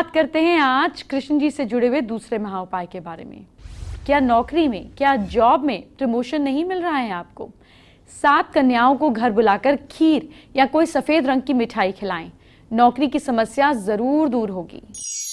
बात करते हैं आज कृष्ण जी से जुड़े हुए दूसरे महाउपाय के बारे में क्या नौकरी में क्या जॉब में प्रमोशन नहीं मिल रहा है आपको सात कन्याओं को घर बुलाकर खीर या कोई सफेद रंग की मिठाई खिलाएं नौकरी की समस्या जरूर दूर होगी